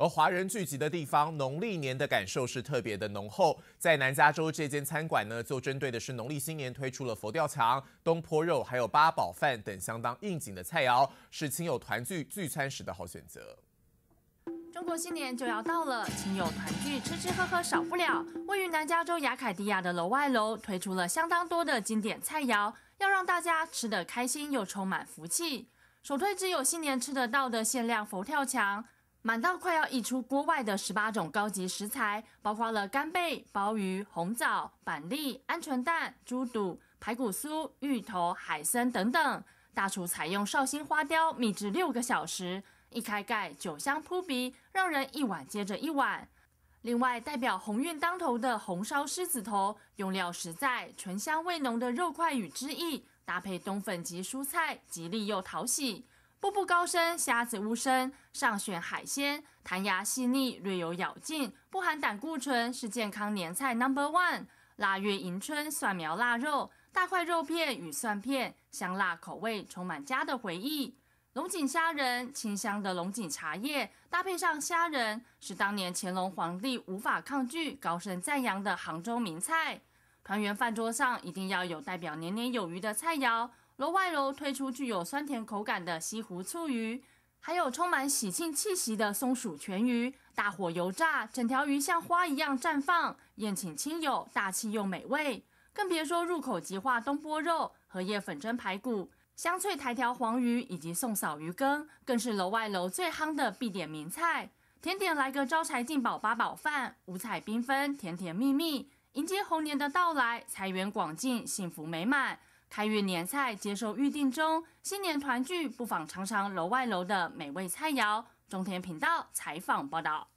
而华人聚集的地方，农历年的感受是特别的浓厚。在南加州这间餐馆呢，就针对的是农历新年推出了佛跳墙、东坡肉，还有八宝饭等相当应景的菜肴，是亲友团聚聚餐时的好选择。中国新年就要到了，亲友团聚吃吃喝喝少不了。位于南加州雅凯迪亚的楼外楼推出了相当多的经典菜肴，要让大家吃得开心又充满福气。首推只有新年吃得到的限量佛跳墙。满到快要溢出锅外的十八种高级食材，包括了干贝、鲍鱼、红枣、板栗、鹌鹑蛋、猪肚、排骨酥、芋头、海参等等。大厨采用绍兴花雕秘制六个小时，一开盖酒香扑鼻，让人一碗接着一碗。另外，代表鸿运当头的红烧狮子头，用料实在，醇香味浓的肉块与汁液，搭配冬粉及蔬菜，吉利又讨喜。步步高升，虾子乌声，上选海鲜，弹牙细腻，略有咬劲，不含胆固醇，是健康年菜 number one。腊月迎春，蒜苗腊肉，大块肉片与蒜片，香辣口味，充满家的回忆。龙井虾仁，清香的龙井茶叶搭配上虾仁，是当年乾隆皇帝无法抗拒、高声赞扬的杭州名菜。团圆饭桌上一定要有代表年年有余的菜肴。楼外楼推出具有酸甜口感的西湖醋鱼，还有充满喜庆气息的松鼠全鱼，大火油炸，整条鱼像花一样绽放，宴请亲友，大气又美味。更别说入口即化东坡肉、荷叶粉蒸排骨、香脆台条黄鱼，以及宋嫂鱼羹，更是楼外楼最夯的必点名菜。甜点来个招财进宝八宝饭，五彩缤纷，甜甜蜜蜜，迎接猴年的到来，财源广进，幸福美满。开运年菜接受预定中，新年团聚不妨尝尝楼外楼的美味菜肴。中天频道采访报道。